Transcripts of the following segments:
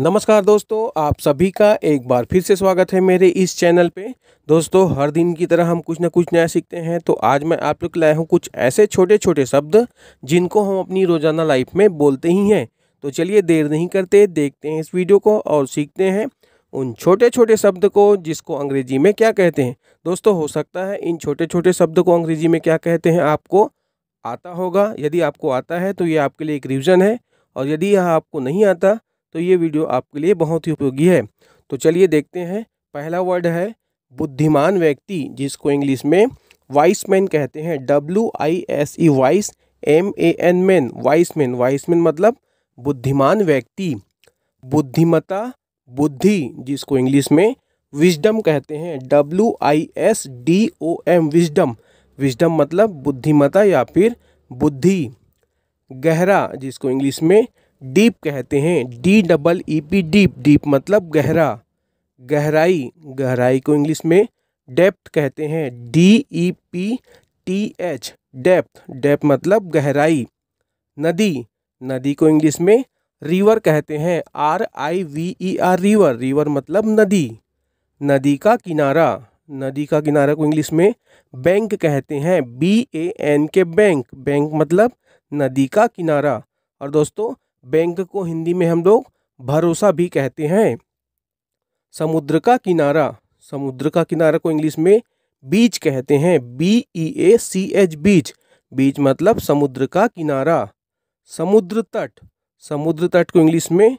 नमस्कार दोस्तों आप सभी का एक बार फिर से स्वागत है मेरे इस चैनल पे दोस्तों हर दिन की तरह हम कुछ ना कुछ नया सीखते हैं तो आज मैं आप लोग लाया हूँ कुछ ऐसे छोटे छोटे शब्द जिनको हम अपनी रोज़ाना लाइफ में बोलते ही हैं तो चलिए देर नहीं करते देखते हैं इस वीडियो को और सीखते हैं उन छोटे छोटे शब्द को जिसको अंग्रेजी में क्या कहते हैं दोस्तों हो सकता है इन छोटे छोटे शब्द को अंग्रेजी में क्या कहते हैं आपको आता होगा यदि आपको आता है तो ये आपके लिए एक रिविज़न है और यदि यह आपको नहीं आता तो ये वीडियो आपके लिए बहुत ही उपयोगी है तो चलिए देखते हैं पहला वर्ड है बुद्धिमान व्यक्ति जिसको इंग्लिश में वाइस मैन कहते हैं W I S E wise M A N man wise man wise man मतलब बुद्धिमान व्यक्ति बुद्धिमता बुद्धि जिसको इंग्लिश में विजडम कहते हैं W I S D O M wisdom wisdom मतलब बुद्धिमता या फिर बुद्धि गहरा जिसको इंग्लिश में डीप कहते हैं D double E P deep deep मतलब गहरा गहराई गहराई को इंग्लिश में डेप्थ कहते हैं D E P T H depth depth मतलब गहराई नदी नदी को इंग्लिश में रिवर कहते हैं R I V E R river river मतलब नदी नदी का किनारा नदी का किनारा को इंग्लिश में बैंक कहते हैं B A N K bank bank मतलब नदी का किनारा और दोस्तों बैंक को हिंदी में हम लोग भरोसा भी कहते हैं समुद्र का किनारा समुद्र का किनारा को इंग्लिश में बीच कहते हैं B E A C H बीच बीच मतलब समुद्र का किनारा समुद्र तट समुद्र तट को इंग्लिश में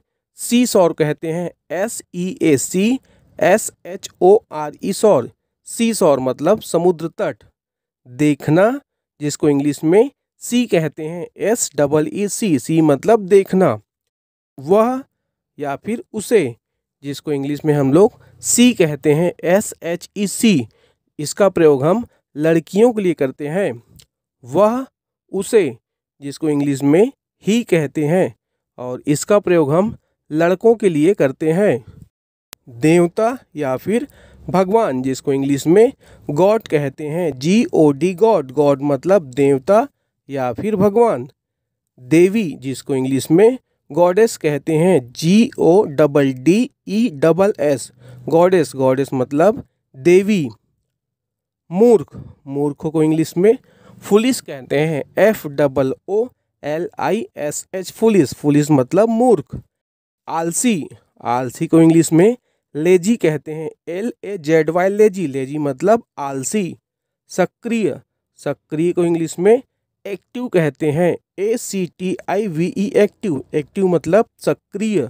सी सौर कहते हैं S E A S H O R E seashore सी सौर मतलब समुद्र तट देखना जिसको इंग्लिश में सी कहते हैं एस डबल ई सी सी मतलब देखना वह या फिर उसे जिसको इंग्लिश में हम लोग सी कहते हैं एस एच ई सी इसका प्रयोग हम लड़कियों के लिए करते हैं वह उसे जिसको इंग्लिश में ही कहते हैं और इसका प्रयोग हम लड़कों के लिए करते हैं देवता या फिर भगवान जिसको इंग्लिश में गॉड कहते हैं G O D god god मतलब देवता या फिर भगवान देवी जिसको इंग्लिश में गॉडेस कहते हैं G O double D E double S goddess goddess मतलब देवी मूर्ख मूर्खों को इंग्लिश में फुलिस कहते हैं F double O L I S H foolish foolish मतलब मूर्ख आलसी आलसी को इंग्लिश में लेजी कहते हैं L A Z Y lazy lazy मतलब आलसी सक्रिय सक्रिय को इंग्लिश में एक्टिव कहते हैं A C T I V E active active मतलब सक्रिय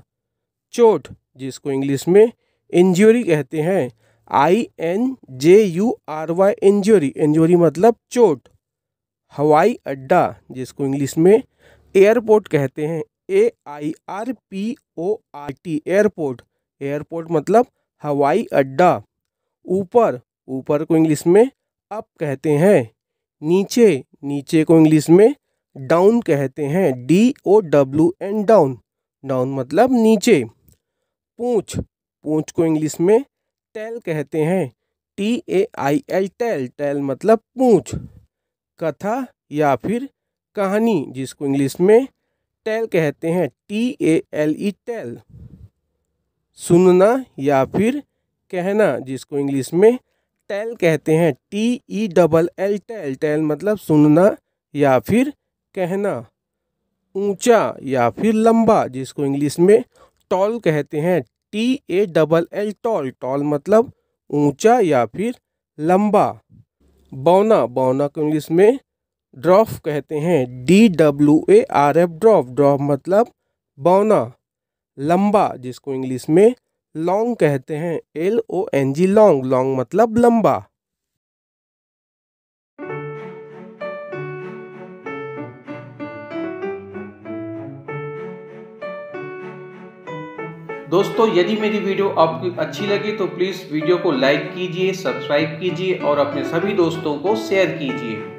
चोट जिसको इंग्लिश में इंजरी कहते हैं I N J U R Y injury injury मतलब चोट हवाई अड्डा जिसको इंग्लिश में एयरपोर्ट कहते हैं A I R P O R T airport airport मतलब हवाई अड्डा ऊपर ऊपर को इंग्लिश में अप कहते हैं नीचे नीचे को इंग्लिश में डाउन कहते हैं D O W N down down मतलब नीचे पूंछ पूंछ को इंग्लिश में टेल कहते हैं T A I L tell tell मतलब पूंछ कथा या फिर कहानी जिसको इंग्लिश में टेल कहते हैं T A L E tale सुनना या फिर कहना जिसको इंग्लिश में टेल कहते हैं T E double L tell tell मतलब सुनना या फिर कहना ऊंचा या फिर लंबा जिसको इंग्लिश में टॉल कहते हैं T A double L tall tall मतलब ऊंचा या फिर लंबा बौना बौना को इंग्लिश में ड्रॉफ कहते हैं D W A R F dwarf dwarf मतलब बौना लंबा जिसको इंग्लिश में लॉन्ग कहते हैं L O N G long long मतलब लंबा दोस्तों यदि मेरी वीडियो आपको अच्छी लगी तो प्लीज़ वीडियो को लाइक कीजिए सब्सक्राइब कीजिए और अपने सभी दोस्तों को शेयर कीजिए